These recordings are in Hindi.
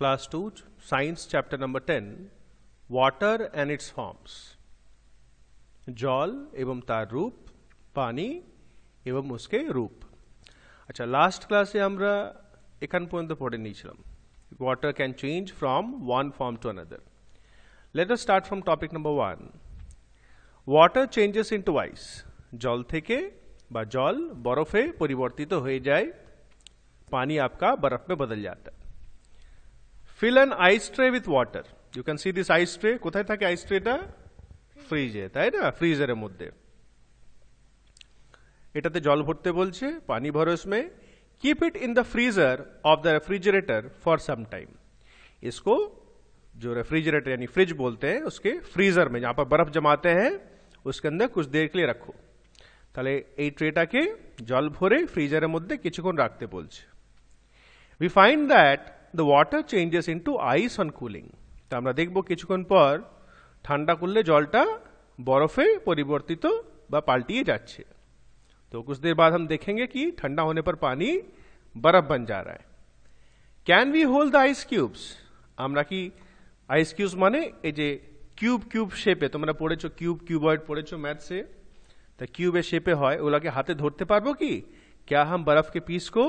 class 2 science chapter number 10 water and its forms जल एवं तार रूप पानी এবং उसके রূপ আচ্ছা লাস্ট ক্লাসে আমরা এখান পর্যন্ত পড়ে নিয়েছিলাম water can change from one form to another let us start from topic number one water changes into ice জল থেকে বা জল বরফে পরিবর্তিত হয়ে যায় পানি आपका बर्फ में बदल जाता है fill an ice tray with water you can see this ice tray কোথায় থাকে ice tray টা ফ্রিজে তাই না ফ্রিজারের মধ্যে এটাতে জল ভরতে বলছে পানি ভরো ইসমে keep it in the freezer of the refrigerator for some time इसको जो रेफ्रिजरेटर यानी फ्रिज बोलते हैं उसके फ्रीजर में जहां पर बर्फ जमाते हैं उसके अंदर कुछ देर के लिए रखो তাহলে এই ট্রেটাকে জল ভরে ফ্রিজারের মধ্যে কিছুক্ষণ रखते बोल we find that the water changes into ice on cooling তা আমরা দেখব কিছুক্ষণ পর ঠান্ডা করলে জলটা बर्फ़े परिवर्तित तो पाल्टिए जाच्छे तो कुछ देर बाद हम देखेंगे कि ठंडा होने पर पानी बर्फ बन जा रहा है can we hold the ice cubes আমরা কি আইস কিউবস মানে এই যে কিউব কিউব শেপে তোমরা পড়েছো কিউব কিউবয়েড পড়েছো ম্যাথসে তা কিউবের শেপে হয় ওগুলাকে হাতে ধরতে পারবো কি क्या हम बर्फ के पीस को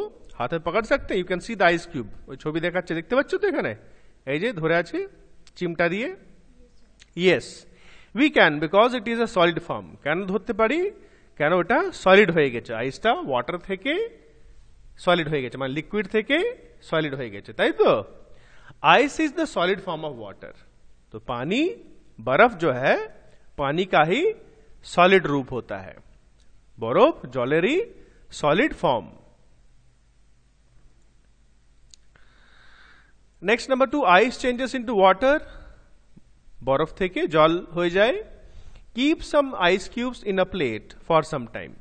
আতে پکڑ سکتے you can see the ice cube ও ছবি দেখা যাচ্ছে দেখতে পাচ্ছ তো এখানে এই যে ধরে আছে চিমটা দিয়ে yes we can because it is a solid form কেন ধরতে পারি কেন এটা সলিড হয়ে গেছে আইসটা ওয়াটার থেকে সলিড হয়ে গেছে মানে লিকুইড থেকে সলিড হয়ে গেছে তাই তো ice is the solid form of water তো পানি বরফ जो है पानी का ही सॉलिड रूप होता है বরফ জলেরই solid form next number two ice changes into water बरफ थे जल हो जाए keep some ice cubes in a plate for some time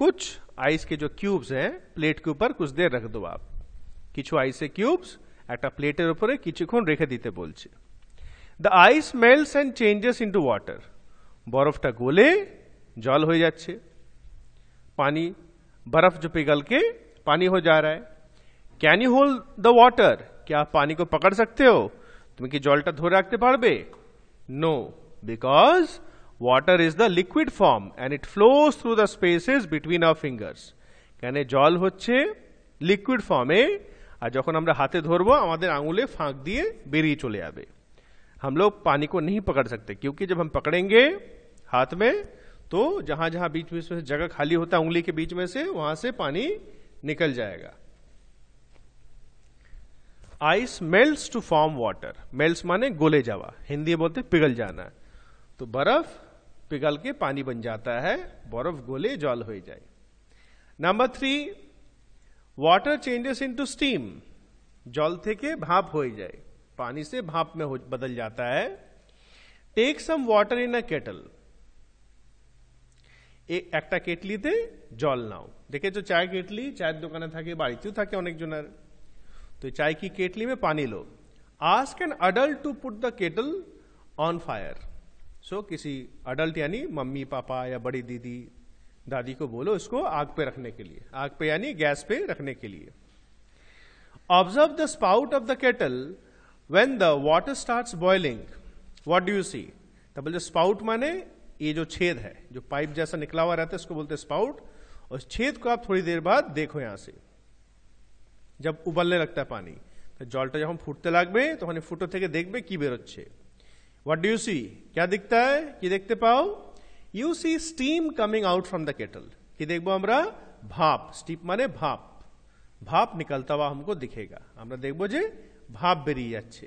कुछ आइस के जो क्यूब्स हैं प्लेट के ऊपर कुछ देर रख दो आप किचु आइस ए क्यूब्स एट अ प्लेटर ऊपर रेखे दीते बोल the ice melts and changes into water बरफटा गोले जल हो जा पानी बरफ जो पिघल के पानी हो जा रहा है can you hold the water क्या आप पानी को पकड़ सकते हो तुम्हें कि जलटा धरे रखते পারবে no because water is the liquid form and it flow through the space between our fingers কেন জল হচ্ছে লিকুইড ফর্মে আর जो আমরা हाथे ধরবো हमारे आंगुले फाक दिए বেরিয়ে चले যাবে हम लोग पानी को नहीं पकड़ सकते क्योंकि जब हम पकड़ेंगे हाथ में तो जहां जहां बीच बीच में जगह खाली होता है उंगली के बीच में से वहां से पानी निकल जाएगा ice melt to form water melt माने गोले जावा हिंदी में बोलते पिघल जाना तो बर्फ पिघल के पानी बन जाता है बर्फ गोले जल हो जाए number three water changes into steam जल थे के भाप हो जाए पानी से भाप में बदल जाता है take some water in a kettle जल नाओ देखे जो चाय केटली चायर दुकान थके बाड़ी थके अनेक जनर तो चाय की केटली में पानी लो ask an adult to put the kettle on fire so किसी अडल्ट यानी मम्मी पापा या बड़ी दीदी दादी को बोलो इसको आग पे रखने के लिए आग पे यानी गैस पे रखने के लिए observe the spout of the kettle when the water start boiling what do you see तब जो स्पाउट माने ये जो छेद है जो पाइप जैसा निकला हुआ रहता है इसको बोलते स्पाउट और छेद को आप थोड़ी देर बाद देखो यहां से যা উবালনে लगता পানি জলটা যখন ফুটতে লাগবে তখন ফুটো থেকে দেখবে কি বেরোচ্ছে হোয়াট ডু ইউ সি ক্যা দেখতে হয় কি দেখতে পাও you see steam coming out from the kettle কি দেখবো আমরা ভাপ স্টিপ মানে ভাপ ভাপ নিকলতা হওয়া हमको দেখেগা আমরা দেখবো যে ভাপ বেরিয়ে যাচ্ছে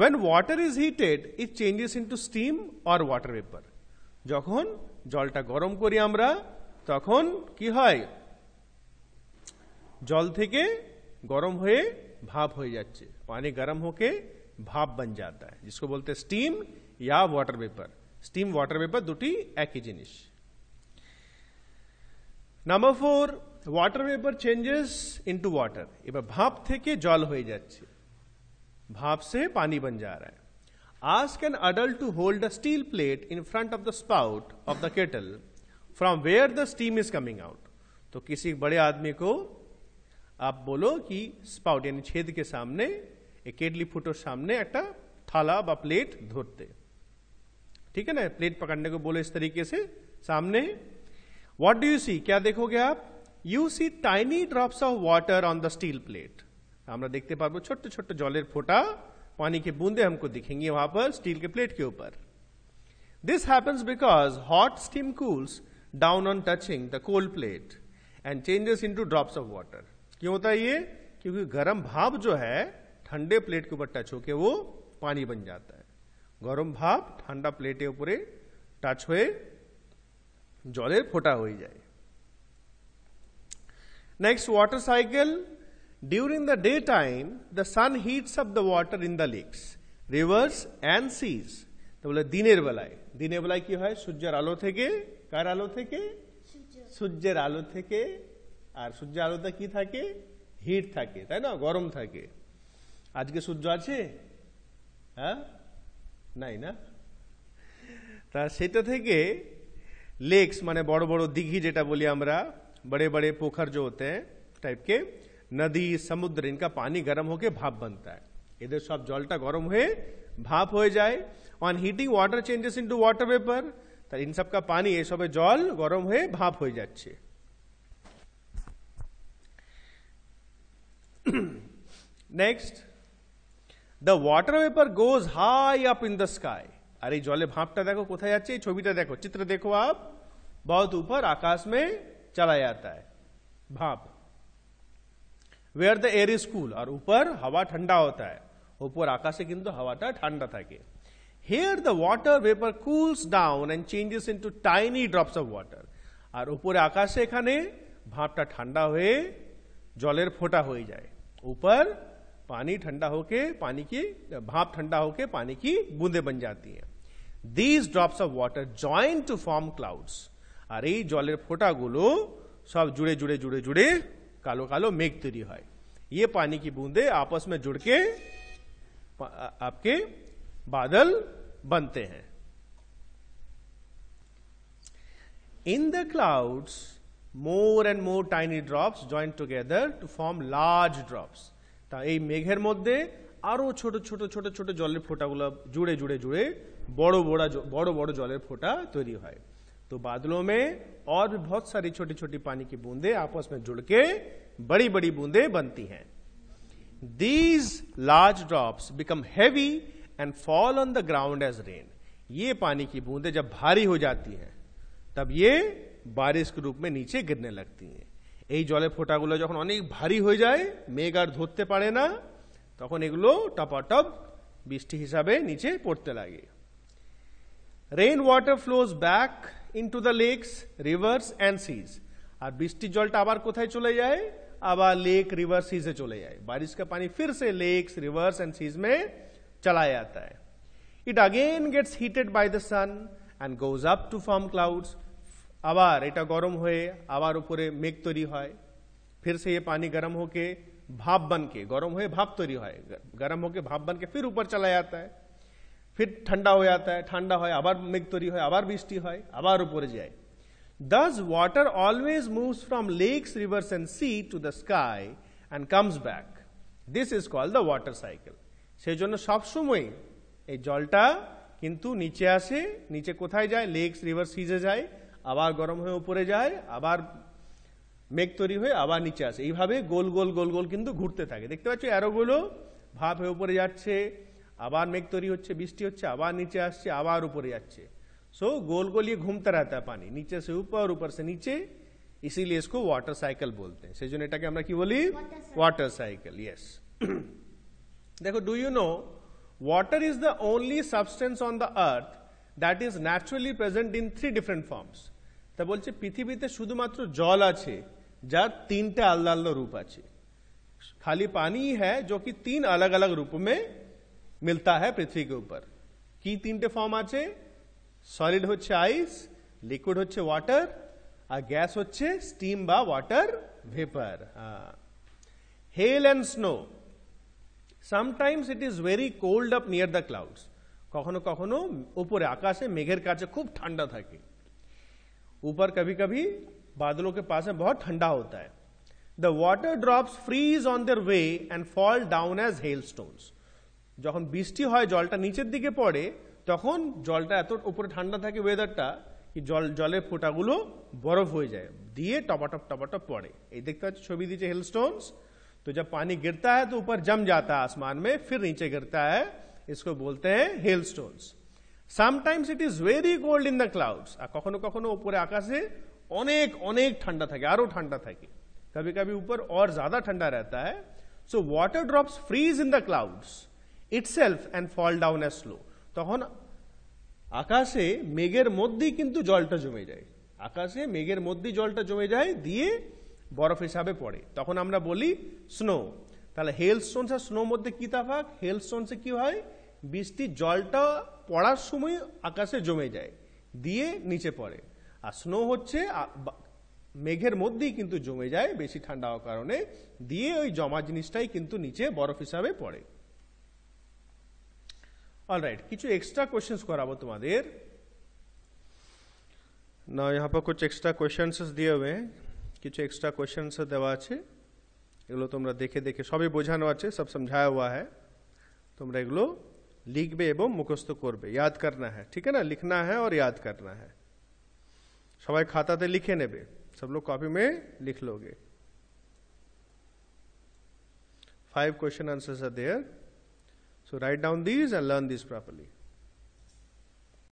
when water is heated it changes into steam or water vapor যখন জলটা গরম করি আমরা তখন কি হয় जल थे के गरम हुए भाप हो जाए पानी गरम होके भाप बन जाता है जिसको बोलते स्टीम या water vapour steam water vapour दूटी एक ही जिनिस number four water vapour changes into water भाप थे के जल हो जाए भाप से पानी बन जा रहा है ask an adult to hold a steel plate in front of the spout of the kettle from where the steam is coming out तो किसी बड़े आदमी को आप बोलो कि स्पाउट यानी के सामने एक केडली ফুটোর सामने एक थाला व प्लेट धोते ठीक है ना प्लेट पकड़ने को बोलो इस तरीके से सामने व्हाट डू यू सी क्या देखोगे आप you see tiny drops of water on the steel plate আমরা देखते পাবো छोटे छोटे জলের फोटा पानी के बूंदे हमको दिखेंगे वहां पर स्टील के प्लेट के ऊपर this happens because hot steam cools down on touching the cold plate and changes into drops of water क्यों होता है ये क्योंकि गर्म भाप जो है ठंडे प्लेट के ऊपर टच होके वो पानी बन जाता है गर्म भाप ठंडा प्लेट के ऊपर टच हुए जले फोटा हो जाए next water cycle during the day time the sun heats off the water in the lakes rivers and seas तो बोले दिनेर बेलाय दिनेर बेलाय की है सूर्यर आलो थे कार आलो थे सूर्य आलो थे আর সূর্য আলোটা কি থাকে হিট থাকে তাই না গরম থাকে আজকে সূর্য আছে হ্যাঁ নাই না তা সেটা থেকে लेक्स माने बड़ बड़ो दिघी जेटा बोली हमारा बड़े बड़े पोखर जो होते हैं टाइप के नदी समुद्र इनका पानी गर्म होके भाप बनता है इधर सब जलटा गर्म हुए भाप हो जाए on heating water changes into water vapour इन सबका पानी ये सब जल गरम हुए भाप हो जाए next the water vapour goes high up in the sky अरे जले भापटा देखो कथा जा छविता देखो चित्र देखो आप बहुत ऊपर आकाश में चला जाता है भाप where the air is cool और ऊपर हवा ठंडा होता है ऊपर आकाशे किंतु हवाटा ठंडा थके here the water vapour cools down and changes into tiny drops of water और ऊपर आकाशे भापटा ठंडा हुए जलर फोटा हो जाए ऊपर पानी ठंडा होके पानी की भाप ठंडा होके पानी की बूंदे बन जाती है these drops of water join to form clouds अरे এই फोटा ফোঁটাগুলো सब जुड़े जुड़े जुड़े जुड़े कालो कालो मेघ তৈরি হয় ये पानी की बूंदे आपस में जुड़ के आपके बादल बनते हैं in the clouds more and more tiny drops joined together to form large drops তা এই মেঘের মধ্যে আরো ছোট ছোট ছোট ছোট জলের ফোঁটাগুলো জুড়ে জুড়ে জুড়ে বড় বড় বড় বড় জলের ফোঁটা তৈরি হয় तो बादलों में और भी बहुत सारी छोटी छोटी पानी की बूंदे आपस में जुड़ के बड़ी बड़ी बूंदे बनती हैं these large drops become heavy and fall on the ground as rain ये पानी की बूंदे जब भारी हो जाती हैं तब ये बारिश के रूप में नीचे गिरने लगती हैं ये जले फोटागुल्लो जो अनेक भारि हो जाए मेघ और धरते पर तक एगल टपाटप बिस्टि हिसाब से नीचे पड़ते लगे rain water flows back into the lakes rivers and seas और बिस्टिर जलटा आर कथाए चले जाए आर लेक रिवर्स सीजे चले जाए बारिश का पानी फिर से लेक्स रिवर्स एंड सीज में चला जाता है it again gets heated by the sun and goes up to form clouds আবার এটা গরম হয় আবার উপরে মেঘ তৈরি হয় फिर से ये पानी गरम होके भाप बनके गरम होके भाप तरी হয় গরম होके भाप बनके फिर ऊपर चला जाता है फिर ठंडा हो जाता है ठंडा होए আবার মেঘ তৈরি হয় আবার বৃষ্টি হয় আবার উপরে যায় does water always moves from lakes rivers and sea to the sky and comes back this is called the water cycle সেইজন্য সব সময় এই জলটা কিন্তু নিচে আসে নিচে কোথায় যায় লেকস রিভারস এ যায় আবার গরম হয়ে উপরে যায় আবার মেঘ তৈরি হয়ে আবার নিচে আসে এইভাবে গোল গোল গোল গোল কিন্তু ঘুরতে থাকে দেখতে পাচ্ছ এরোগুলো ভাব হয়ে উপরে যাচ্ছে আবার মেঘ তৈরি হচ্ছে বৃষ্টি হচ্ছে আবার নিচে আসছে আবার উপরে যাচ্ছে সো গোল গোলিয়ে ঘুমতে রাতে পানি নিচে সে উপর উপর সে নিচে ইসিলি এসকো ওয়াটার সাইকেল বলতে সেই জন্য এটাকে আমরা কি বলি ওয়াটার সাইকেল ইয়েস দেখো do you know water is the only substance on the earth that is naturally present in three different forms তা বলছে পৃথিবীতে শুধুমাত্র জল আছে যার তিনটা আল্লাহ আল্লাহ রূপ আছে খালি পানি হ্যাঁ যো কি তিন अलग अलग রূপ মে মিলতা হ্যাঁ পৃথিবী के কি তিনটে ফর্ম আছে সলিড হচ্ছে আইস লিকুইড হচ্ছে ওয়াটার আর গ্যাস হচ্ছে স্টিম বা water vapour hail and snow sometimes it is very cold up near the clouds কখনো কখনো উপরে আকাশে মেঘের কাছে খুব ঠান্ডা থাকে ऊपर कभी कभी बादलों के पास में बहुत ठंडा होता है the water drop freeze on their way and fall down as hail stone जो बिस्टी है जलटा नीचे दिखे पड़े तक जलटा एत तो ऊपर ठंडा थके वेदारा कि जल जल फोटागुलो बरफ हो जाए दिए टपाटप टपाटप पड़े ये देखते छवि दीजिए हेल स्टोन तो जब पानी गिरता है तो ऊपर जम जाता है आसमान में फिर नीचे गिरता है इसको बोलते हैं hail stones sometimes it is very cold in the clouds আর কখনো কখনো উপরে আকাশে অনেক অনেক ঠান্ডা থাকে আরও ঠান্ডা থাকে কবি কবি উপর অর জাদা ঠান্ডা रहता है so water drops freeze in the clouds itself and fall down as snow তখন আকাশে মেঘের মধ্যেই কিন্তু জলটা জমে যায় আকাশে মেঘের মধ্যেই জলটা জমে যায় দিয়ে বরফ হিসাবে পড়ে তখন আমরা বলি স্নো তাহলে হেল স্টোনস আর স্নো মধ্যে কী তাফাক হেলস্টোনসে স্টোনসে কী হয় বৃষ্টির জলটা পড়ার সময় আকাশে জমে যায় দিয়ে নিচে পড়ে আর স্নো হচ্ছে মেঘের মধ্যেই কিন্তু জমে যায় বেশি ঠান্ডা হওয়ার কারণে দিয়ে ওই জমা জিনিসটাই কিন্তু নিচে বরফ হিসাবে পড়ে রাইট কিছু এক্সট্রা কোশ্চেন্স করাবো তোমাদের না यहाँ এক্সট্রা कुछ एक्स्ट्रा क्वेश्चंस কিছু এক্সট্রা কোশ্চেন্স দেওয়া আছে এগুলো তোমরা দেখে দেখে সবই বোঝানো আছে সব সমঝায় হওয়া হ্যায় তোমরা এগুলো লিখবে এবং মুখস্থ করবে ইয়াদ করনা है ठीक है ना लिखना है और याद करना है সবাই খাতাতে লিখে নেবে सब लोग कॉपी में लिख लोगे five question answers are there so write down these and learn these properly